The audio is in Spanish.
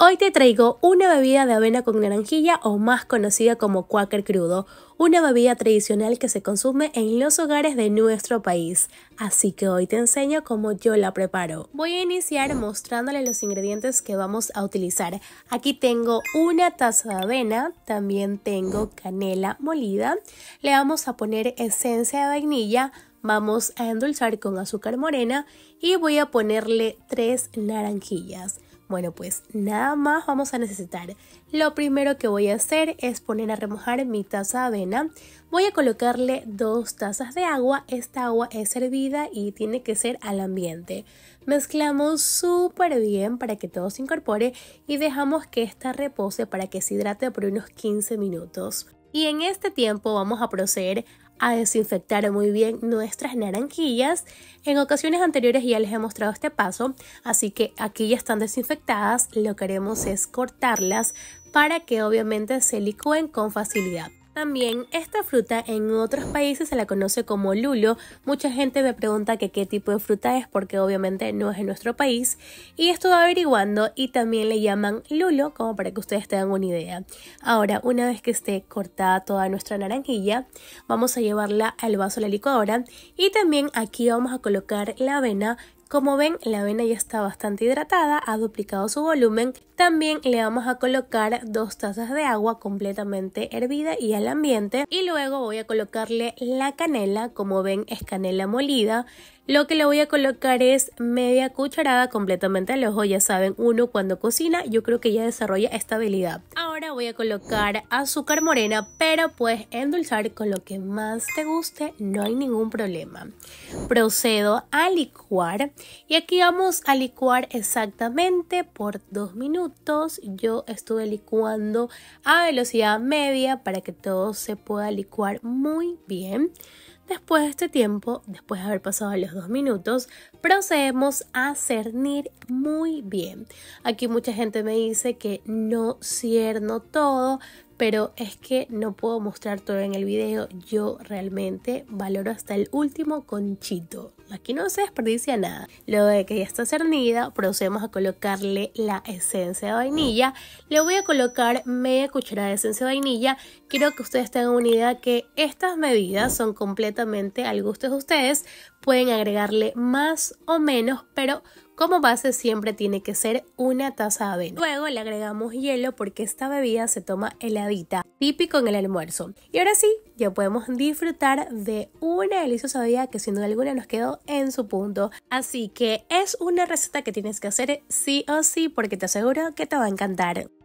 Hoy te traigo una bebida de avena con naranjilla o más conocida como cuáquer crudo, una bebida tradicional que se consume en los hogares de nuestro país, así que hoy te enseño cómo yo la preparo. Voy a iniciar mostrándole los ingredientes que vamos a utilizar. Aquí tengo una taza de avena, también tengo canela molida, le vamos a poner esencia de vainilla, vamos a endulzar con azúcar morena y voy a ponerle tres naranjillas. Bueno, pues nada más vamos a necesitar. Lo primero que voy a hacer es poner a remojar mi taza de avena. Voy a colocarle dos tazas de agua. Esta agua es hervida y tiene que ser al ambiente. Mezclamos súper bien para que todo se incorpore y dejamos que esta repose para que se hidrate por unos 15 minutos. Y en este tiempo vamos a proceder a desinfectar muy bien nuestras naranjillas. En ocasiones anteriores ya les he mostrado este paso, así que aquí ya están desinfectadas. Lo que haremos es cortarlas para que obviamente se licúen con facilidad. También esta fruta en otros países se la conoce como lulo. Mucha gente me pregunta que qué tipo de fruta es porque obviamente no es en nuestro país. Y estuve averiguando y también le llaman lulo como para que ustedes tengan una idea. Ahora, una vez que esté cortada toda nuestra naranjilla, vamos a llevarla al vaso de la licuadora. Y también aquí vamos a colocar la avena como ven, la avena ya está bastante hidratada, ha duplicado su volumen. También le vamos a colocar dos tazas de agua completamente hervida y al ambiente. Y luego voy a colocarle la canela, como ven es canela molida. Lo que le voy a colocar es media cucharada completamente al ojo, ya saben, uno cuando cocina yo creo que ya desarrolla esta habilidad. Ahora voy a colocar azúcar morena, pero puedes endulzar con lo que más te guste, no hay ningún problema. Procedo a licuar y aquí vamos a licuar exactamente por dos minutos. Yo estuve licuando a velocidad media para que todo se pueda licuar muy bien. Después de este tiempo, después de haber pasado los dos minutos, procedemos a cernir muy bien. Aquí mucha gente me dice que no cierno todo, pero es que no puedo mostrar todo en el video. Yo realmente valoro hasta el último conchito. Aquí no se desperdicia nada. Luego de que ya está cernida, procedemos a colocarle la esencia de vainilla. Le voy a colocar media cucharada de esencia de vainilla. Quiero que ustedes tengan una idea que estas medidas son completamente al gusto de ustedes. Pueden agregarle más o menos, pero como base siempre tiene que ser una taza de avena. Luego le agregamos hielo porque esta bebida se toma heladita, típico en el almuerzo. Y ahora sí, ya podemos disfrutar de una deliciosa bebida que sin duda alguna nos quedó en su punto. Así que es una receta que tienes que hacer sí o sí porque te aseguro que te va a encantar.